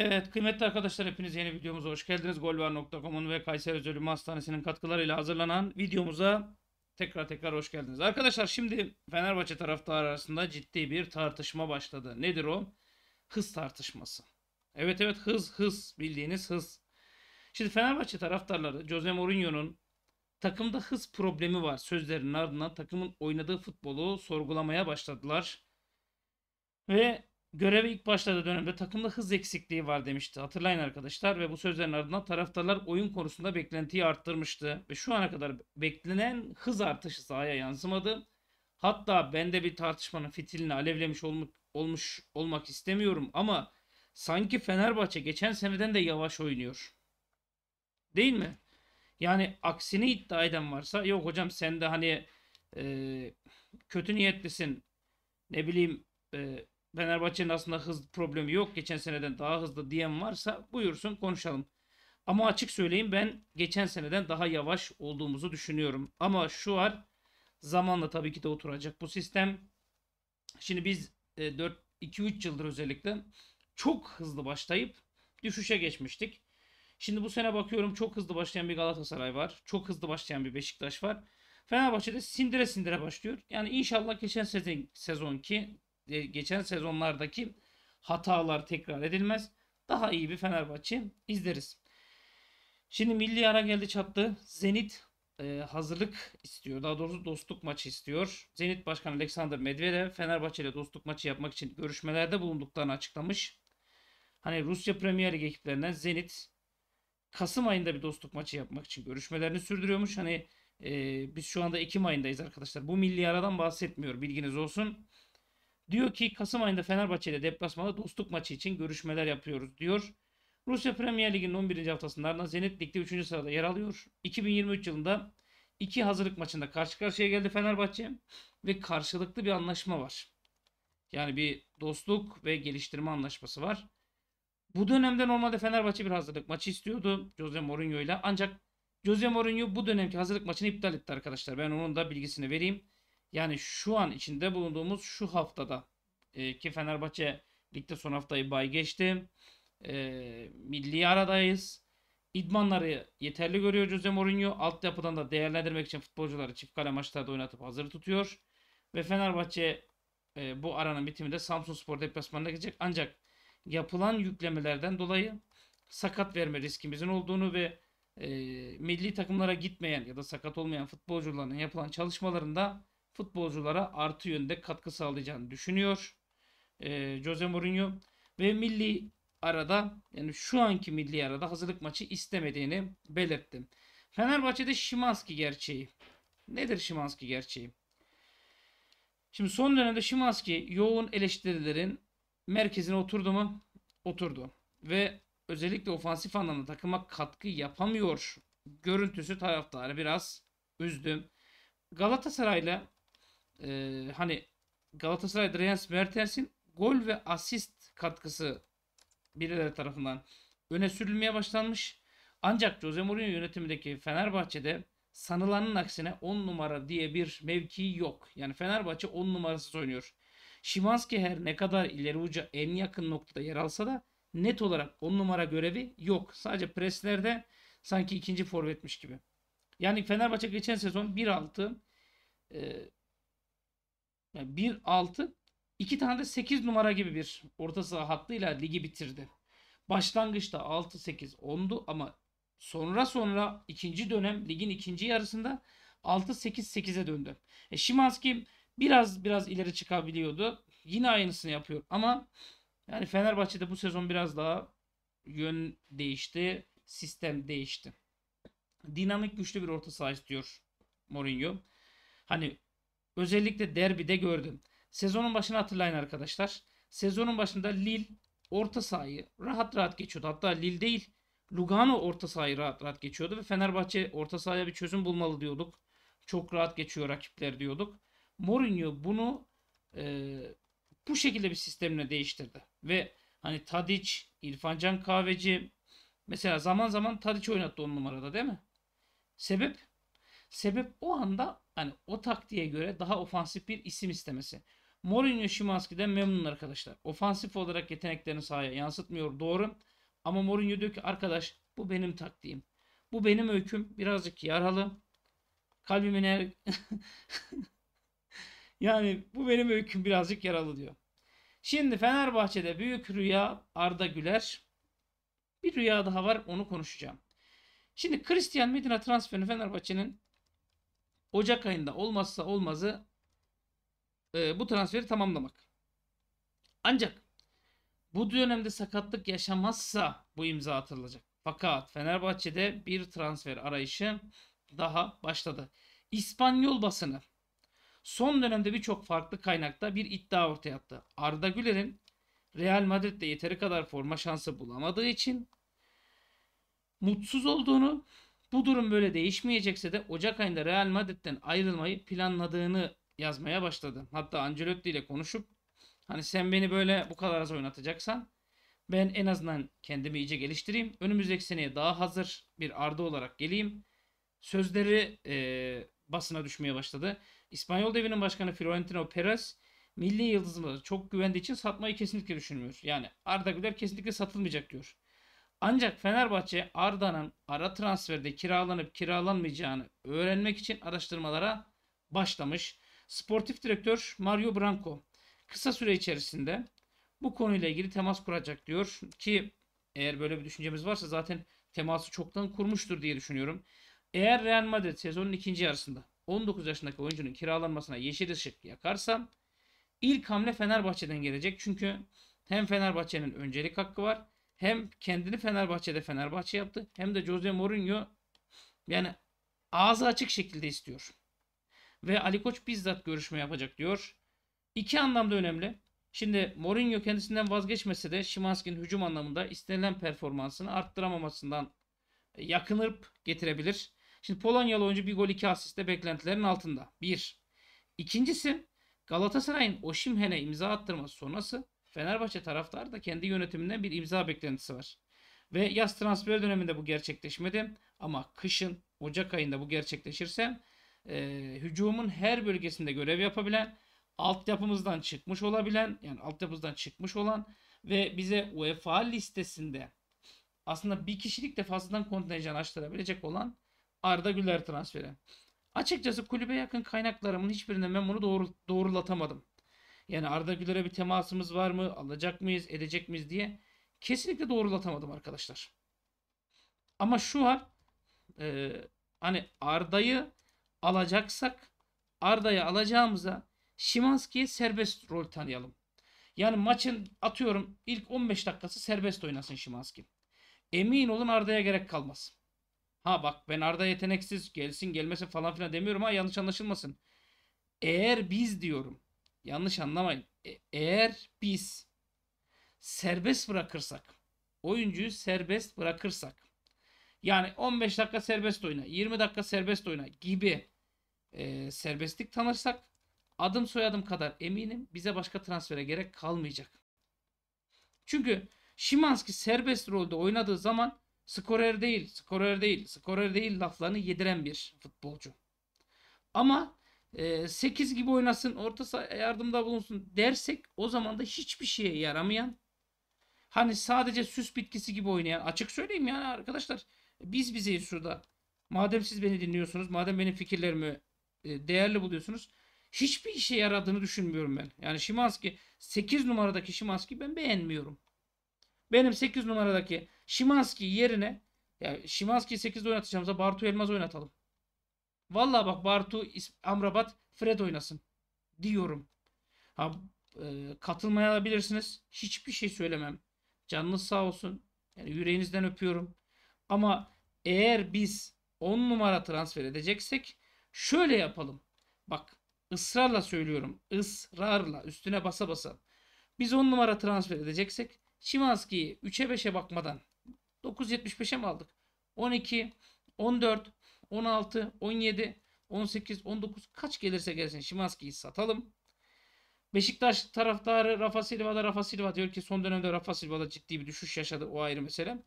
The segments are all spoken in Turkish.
Evet kıymetli arkadaşlar hepiniz yeni videomuza hoş geldiniz. Golvar.com'un ve Kayseri Özel Ünlü Hastanesi'nin katkılarıyla hazırlanan videomuza tekrar tekrar hoş geldiniz. Arkadaşlar şimdi Fenerbahçe taraftarı arasında ciddi bir tartışma başladı. Nedir o? Hız tartışması. Evet evet hız hız bildiğiniz hız. Şimdi Fenerbahçe taraftarları Jose Mourinho'nun takımda hız problemi var sözlerinin ardından takımın oynadığı futbolu sorgulamaya başladılar. Ve Göreve ilk başladığı dönemde takımda hız eksikliği var demişti. Hatırlayın arkadaşlar ve bu sözlerin ardından taraftarlar oyun konusunda beklentiyi arttırmıştı. Ve şu ana kadar beklenen hız artışı sahaya yansımadı. Hatta ben de bir tartışmanın fitilini alevlemiş olmuş, olmuş olmak istemiyorum ama sanki Fenerbahçe geçen seneden de yavaş oynuyor. Değil mi? Yani aksini iddia eden varsa yok hocam sen de hani e, kötü niyetlisin ne bileyim e, Fenerbahçe'nin aslında hız problemi yok. Geçen seneden daha hızlı diyen varsa buyursun konuşalım. Ama açık söyleyeyim ben geçen seneden daha yavaş olduğumuzu düşünüyorum. Ama şu var zamanla tabii ki de oturacak bu sistem. Şimdi biz 2-3 e, yıldır özellikle çok hızlı başlayıp düşüşe geçmiştik. Şimdi bu sene bakıyorum çok hızlı başlayan bir Galatasaray var. Çok hızlı başlayan bir Beşiktaş var. Fenerbahçe'de sindire sindire başlıyor. Yani inşallah geçen sezon, sezonki e, geçen sezonlardaki hatalar tekrar edilmez. Daha iyi bir Fenerbahçe izleriz. Şimdi milli ara geldi çattı. Zenit e, hazırlık istiyor. Daha doğrusu dostluk maçı istiyor. Zenit Başkanı Alexander Medvedev Fenerbahçe ile dostluk maçı yapmak için görüşmelerde bulunduklarını açıklamış. Hani Rusya Premier Lig ekiplerinden Zenit Kasım ayında bir dostluk maçı yapmak için görüşmelerini sürdürüyormuş. Hani e, biz şu anda Ekim ayındayız arkadaşlar. Bu milli aradan bahsetmiyor bilginiz olsun. Diyor ki Kasım ayında Fenerbahçe ile deplasmanda dostluk maçı için görüşmeler yapıyoruz diyor. Rusya Premier Ligi'nin 11. haftasında ardından Zenit Lig'de 3. sırada yer alıyor. 2023 yılında iki hazırlık maçında karşı karşıya geldi Fenerbahçe ve karşılıklı bir anlaşma var. Yani bir dostluk ve geliştirme anlaşması var. Bu dönemde normalde Fenerbahçe bir hazırlık maçı istiyordu Jose Mourinho ile. Ancak Jose Mourinho bu dönemki hazırlık maçını iptal etti arkadaşlar. Ben onun da bilgisini vereyim. Yani şu an içinde bulunduğumuz şu haftada e, ki Fenerbahçe ligde son haftayı bay geçti. E, milli aradayız. İdmanları yeterli görüyor Jose Mourinho. Altyapıdan da değerlendirmek için futbolcuları çift kale maçlarda oynatıp hazır tutuyor. Ve Fenerbahçe e, bu aranın bitiminde Samsun Spor deplasmanına gidecek. Ancak yapılan yüklemelerden dolayı sakat verme riskimizin olduğunu ve e, milli takımlara gitmeyen ya da sakat olmayan futbolcuların yapılan çalışmalarında futbolculara artı yönde katkı sağlayacağını düşünüyor. E, Jose Mourinho ve milli arada yani şu anki milli arada hazırlık maçı istemediğini belirtti. Fenerbahçe'de Şimanski gerçeği. Nedir Şimanski gerçeği? Şimdi son dönemde Şimanski yoğun eleştirilerin merkezine oturdu mu? Oturdu. Ve özellikle ofansif anlamda takıma katkı yapamıyor. Görüntüsü taraftarı biraz üzdü. Galatasaray'la e, hani Galatasaray, Reyes Mertens'in gol ve asist katkısı birileri tarafından öne sürülmeye başlanmış. Ancak Jose Mourinho yönetimindeki Fenerbahçe'de sanılanın aksine 10 numara diye bir mevki yok. Yani Fenerbahçe 10 numarasız oynuyor. Şimanski her ne kadar ileri uca en yakın noktada yer alsa da net olarak 10 numara görevi yok. Sadece preslerde sanki ikinci forvetmiş gibi. Yani Fenerbahçe geçen sezon 1-6 e, yani 1-6 iki tane de 8 numara gibi bir orta saha hattıyla ligi bitirdi. Başlangıçta 6-8 10'du ama sonra sonra ikinci dönem ligin ikinci yarısında 6-8-8'e döndü. E, Şimanski biraz biraz ileri çıkabiliyordu. Yine aynısını yapıyor ama yani Fenerbahçe'de bu sezon biraz daha yön değişti, sistem değişti. Dinamik güçlü bir orta saha istiyor Mourinho. Hani Özellikle derbide gördüm. Sezonun başını hatırlayın arkadaşlar. Sezonun başında Lille orta sahayı rahat rahat geçiyordu. Hatta Lille değil Lugano orta sahayı rahat rahat geçiyordu ve Fenerbahçe orta sahaya bir çözüm bulmalı diyorduk. Çok rahat geçiyor rakipler diyorduk. Mourinho bunu e, bu şekilde bir sistemle değiştirdi. Ve hani Tadic, İrfancan Kahveci mesela zaman zaman Tadic oynattı on numarada değil mi? Sebep? Sebep o anda Hani o taktiğe göre daha ofansif bir isim istemesi. Mourinho Şimanski'den memnun arkadaşlar. Ofansif olarak yeteneklerini sahaya yansıtmıyor doğru. Ama Mourinho diyor ki arkadaş bu benim taktiğim. Bu benim öyküm. Birazcık yaralı. Kalbimin er... yani bu benim öyküm birazcık yaralı diyor. Şimdi Fenerbahçe'de büyük rüya Arda Güler. Bir rüya daha var onu konuşacağım. Şimdi Christian Medina transferini Fenerbahçe'nin Ocak ayında olmazsa olmazı e, bu transferi tamamlamak. Ancak bu dönemde sakatlık yaşamazsa bu imza atılacak. Fakat Fenerbahçe'de bir transfer arayışı daha başladı. İspanyol basını son dönemde birçok farklı kaynakta bir iddia ortaya attı. Arda Güler'in Real Madrid'de yeteri kadar forma şansı bulamadığı için mutsuz olduğunu bu durum böyle değişmeyecekse de Ocak ayında Real Madrid'den ayrılmayı planladığını yazmaya başladı. Hatta Ancelotti ile konuşup hani sen beni böyle bu kadar az oynatacaksan ben en azından kendimi iyice geliştireyim. Önümüzdeki seneye daha hazır bir Arda olarak geleyim. Sözleri e, basına düşmeye başladı. İspanyol devinin başkanı Florentino Perez milli yıldızımıza çok güvendiği için satmayı kesinlikle düşünmüyor. Yani Arda Güler kesinlikle satılmayacak diyor. Ancak Fenerbahçe Arda'nın ara transferde kiralanıp kiralanmayacağını öğrenmek için araştırmalara başlamış. Sportif direktör Mario Branco kısa süre içerisinde bu konuyla ilgili temas kuracak diyor ki eğer böyle bir düşüncemiz varsa zaten teması çoktan kurmuştur diye düşünüyorum. Eğer Real Madrid sezonun ikinci yarısında 19 yaşındaki oyuncunun kiralanmasına yeşil ışık yakarsa ilk hamle Fenerbahçe'den gelecek. Çünkü hem Fenerbahçe'nin öncelik hakkı var hem kendini Fenerbahçe'de Fenerbahçe yaptı hem de Jose Mourinho yani ağzı açık şekilde istiyor. Ve Ali Koç bizzat görüşme yapacak diyor. İki anlamda önemli. Şimdi Mourinho kendisinden vazgeçmese de Şimanski'nin hücum anlamında istenilen performansını arttıramamasından e, yakınırıp getirebilir. Şimdi Polonyalı oyuncu bir gol iki asiste beklentilerin altında. Bir. İkincisi Galatasaray'ın Oşimhen'e imza attırması sonrası Fenerbahçe taraftar da kendi yönetiminden bir imza beklentisi var. Ve yaz transfer döneminde bu gerçekleşmedi ama kışın Ocak ayında bu gerçekleşirse e, hücumun her bölgesinde görev yapabilen, altyapımızdan çıkmış olabilen yani altyapımızdan çıkmış olan ve bize UEFA listesinde aslında bir kişilik de fazladan kontenjan açtırabilecek olan Arda Güler transferi. Açıkçası kulübe yakın kaynaklarımın hiçbirine memnunu doğru, doğrulatamadım. Yani Arda Güler'e bir temasımız var mı? Alacak mıyız? Edecek miyiz diye kesinlikle doğrulatamadım arkadaşlar. Ama şu an e, hani Arda'yı alacaksak Arda'yı alacağımıza Şimanski'ye serbest rol tanıyalım. Yani maçın atıyorum ilk 15 dakikası serbest oynasın Şimanski. Emin olun Arda'ya gerek kalmaz. Ha bak ben Arda yeteneksiz gelsin gelmesin falan filan demiyorum ha yanlış anlaşılmasın. Eğer biz diyorum yanlış anlamayın. E- eğer biz serbest bırakırsak, oyuncuyu serbest bırakırsak yani 15 dakika serbest oyna, 20 dakika serbest oyna gibi e, serbestlik tanırsak adım soyadım kadar eminim bize başka transfere gerek kalmayacak. Çünkü Şimanski serbest rolde oynadığı zaman skorer değil, skorer değil, skorer değil laflarını yediren bir futbolcu. Ama 8 e, gibi oynasın orta yardımda bulunsun dersek o zaman da hiçbir şeye yaramayan hani sadece süs bitkisi gibi oynayan açık söyleyeyim yani arkadaşlar biz bizeyiz şurada. Madem siz beni dinliyorsunuz, madem benim fikirlerimi e, değerli buluyorsunuz hiçbir işe yaradığını düşünmüyorum ben. Yani Şimanski 8 numaradaki Şimanski ben beğenmiyorum. Benim 8 numaradaki Şimanski yerine yani Şimanski 8'de oynatacağımıza Bartu Elmaz oynatalım. Vallahi bak Bartu, Amrabat, Fred oynasın diyorum. Ha, e, katılmayabilirsiniz. Hiçbir şey söylemem. Canınız sağ olsun. Yani yüreğinizden öpüyorum. Ama eğer biz 10 numara transfer edeceksek şöyle yapalım. Bak ısrarla söylüyorum. ısrarla üstüne basa basa. Biz 10 numara transfer edeceksek Şimanski'yi 3'e 5'e bakmadan 9.75'e mi aldık? 12, 14, 16, 17, 18, 19 kaç gelirse gelsin Şimanski'yi satalım. Beşiktaş taraftarı Rafa Silva'da Rafa Silva diyor ki son dönemde Rafa Silva'da ciddi bir düşüş yaşadı o ayrı mesele.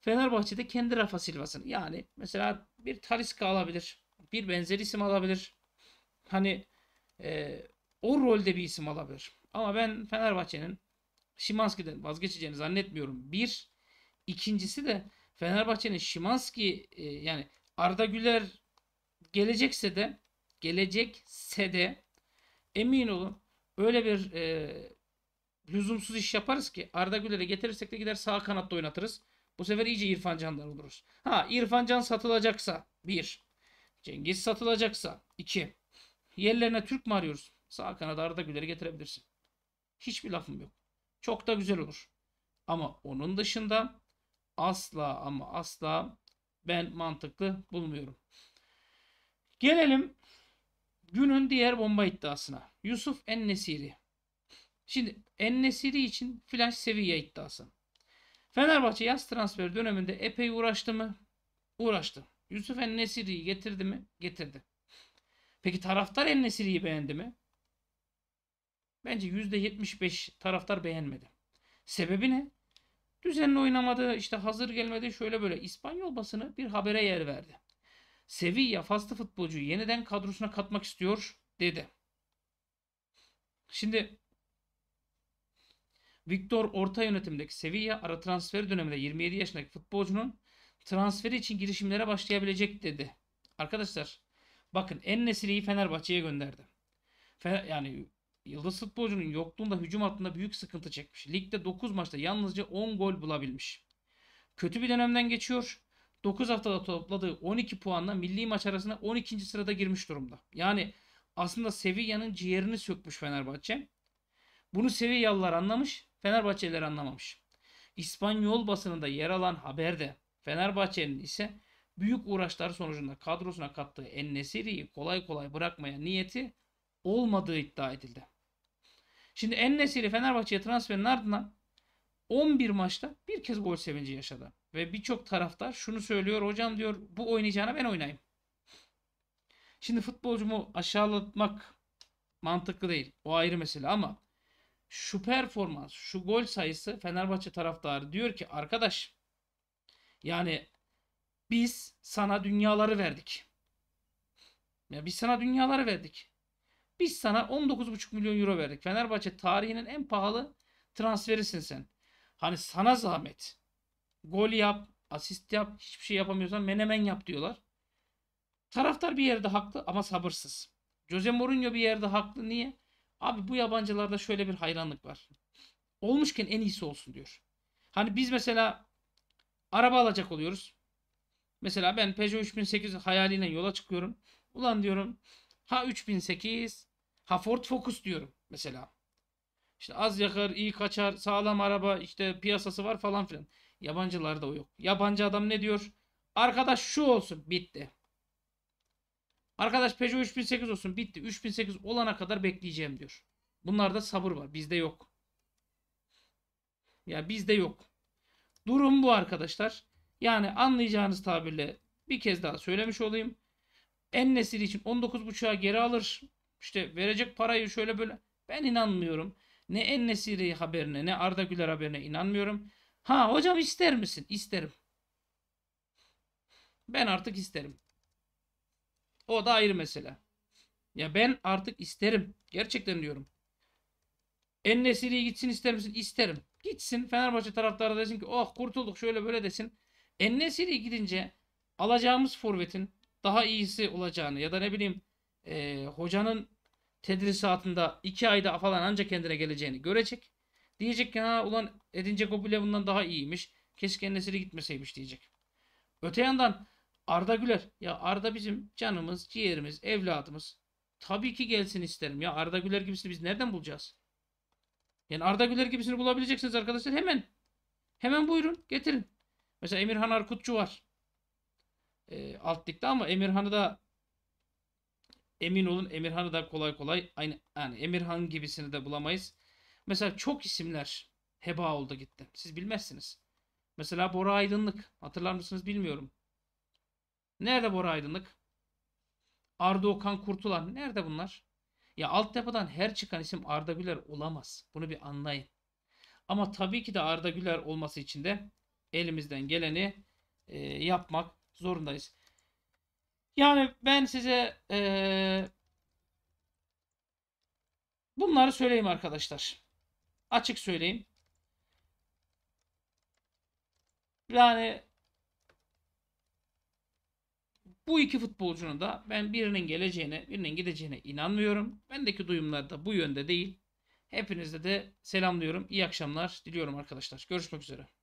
Fenerbahçe'de kendi Rafa Silva'sını yani mesela bir Taliska alabilir. Bir benzer isim alabilir. Hani e, o rolde bir isim alabilir. Ama ben Fenerbahçe'nin Şimanski'den vazgeçeceğini zannetmiyorum. Bir. ikincisi de Fenerbahçe'nin Şimanski e, yani Arda Güler gelecekse de gelecekse de emin olun öyle bir e, lüzumsuz iş yaparız ki Arda Güler'i getirirsek de gider sağ kanatta oynatırız. Bu sefer iyice İrfan Can'dan oluruz. Ha İrfan Can satılacaksa 1. Cengiz satılacaksa 2. Yerlerine Türk mü arıyoruz? Sağ kanada Arda Güler'i getirebilirsin. Hiçbir lafım yok. Çok da güzel olur. Ama onun dışında asla ama asla ben mantıklı bulmuyorum. Gelelim günün diğer bomba iddiasına. Yusuf Ennesiri. Şimdi Ennesiri için flash seviye iddiası. Fenerbahçe yaz transfer döneminde epey uğraştı mı? Uğraştı. Yusuf Ennesiri'yi getirdi mi? Getirdi. Peki taraftar Ennesiri'yi beğendi mi? Bence %75 taraftar beğenmedi. Sebebi ne? Düzenli oynamadı, işte hazır gelmedi şöyle böyle. İspanyol basını bir habere yer verdi. Sevilla faslı futbolcuyu yeniden kadrosuna katmak istiyor dedi. Şimdi Victor orta yönetimdeki Sevilla ara transfer döneminde 27 yaşındaki futbolcunun transferi için girişimlere başlayabilecek dedi. Arkadaşlar bakın en nesiliyi Fenerbahçe'ye gönderdi. Fe, yani Yıldız futbolcunun yokluğunda hücum hattında büyük sıkıntı çekmiş. Ligde 9 maçta yalnızca 10 gol bulabilmiş. Kötü bir dönemden geçiyor. 9 haftada topladığı 12 puanla milli maç arasında 12. sırada girmiş durumda. Yani aslında Sevilla'nın ciğerini sökmüş Fenerbahçe. Bunu Sevillalılar anlamış, Fenerbahçeliler anlamamış. İspanyol basınında yer alan haberde Fenerbahçe'nin ise büyük uğraşlar sonucunda kadrosuna kattığı Ennesiri'yi kolay kolay bırakmaya niyeti olmadığı iddia edildi. Şimdi Ennesiri Fenerbahçe'ye transferin ardından 11 maçta bir kez gol sevinci yaşadı. Ve birçok taraftar şunu söylüyor. Hocam diyor bu oynayacağına ben oynayayım. Şimdi futbolcumu aşağılatmak mantıklı değil. O ayrı mesele ama şu performans, şu gol sayısı Fenerbahçe taraftarı diyor ki arkadaş yani biz sana dünyaları verdik. Ya biz sana dünyaları verdik. Biz sana 19,5 milyon euro verdik. Fenerbahçe tarihinin en pahalı transferisin sen. Hani sana zahmet. Gol yap, asist yap, hiçbir şey yapamıyorsan menemen yap diyorlar. Taraftar bir yerde haklı ama sabırsız. Jose Mourinho bir yerde haklı. Niye? Abi bu yabancılarda şöyle bir hayranlık var. Olmuşken en iyisi olsun diyor. Hani biz mesela araba alacak oluyoruz. Mesela ben Peugeot 3008 hayaliyle yola çıkıyorum. Ulan diyorum Ha 3008. Ha Ford Focus diyorum mesela. İşte az yakar, iyi kaçar, sağlam araba, işte piyasası var falan filan. Yabancılarda o yok. Yabancı adam ne diyor? Arkadaş şu olsun bitti. Arkadaş Peugeot 3008 olsun bitti. 3008 olana kadar bekleyeceğim diyor. Bunlarda sabır var. Bizde yok. Ya bizde yok. Durum bu arkadaşlar. Yani anlayacağınız tabirle bir kez daha söylemiş olayım. En nesil için 19.5'a geri alır. İşte verecek parayı şöyle böyle. Ben inanmıyorum. Ne En Nesiri haberine ne Arda Güler haberine inanmıyorum. Ha hocam ister misin? İsterim. Ben artık isterim. O da ayrı mesele. Ya ben artık isterim. Gerçekten diyorum. En Nesiri'ye gitsin ister misin? İsterim. Gitsin Fenerbahçe taraftarı desin ki oh kurtulduk şöyle böyle desin. En Nesiri'ye gidince alacağımız forvetin daha iyisi olacağını ya da ne bileyim e, hocanın tedrisatında 2 ayda falan ancak kendine geleceğini görecek. Diyecek ki ha ulan Edin Dzeko bile bundan daha iyiymiş. Keşke Enesiri gitmeseymiş diyecek. Öte yandan Arda Güler. Ya Arda bizim canımız, ciğerimiz, evladımız. Tabii ki gelsin isterim. Ya Arda Güler gibisini biz nereden bulacağız? Yani Arda Güler gibisini bulabileceksiniz arkadaşlar hemen. Hemen buyurun getirin. Mesela Emirhan Arkutçu var e, alt ligde ama Emirhan'ı da emin olun Emirhan'ı da kolay kolay aynı yani Emirhan gibisini de bulamayız. Mesela çok isimler heba oldu gitti. Siz bilmezsiniz. Mesela Bora Aydınlık. Hatırlar mısınız bilmiyorum. Nerede Bora Aydınlık? Arda Okan Kurtulan. Nerede bunlar? Ya altyapıdan her çıkan isim Arda Güler olamaz. Bunu bir anlayın. Ama tabii ki de Arda Güler olması için de elimizden geleni e, yapmak zorundayız. Yani ben size ee, bunları söyleyeyim arkadaşlar. Açık söyleyeyim. Yani bu iki futbolcunun da ben birinin geleceğine, birinin gideceğine inanmıyorum. Bendeki duyumlar da bu yönde değil. Hepinizde de selamlıyorum. İyi akşamlar diliyorum arkadaşlar. Görüşmek üzere.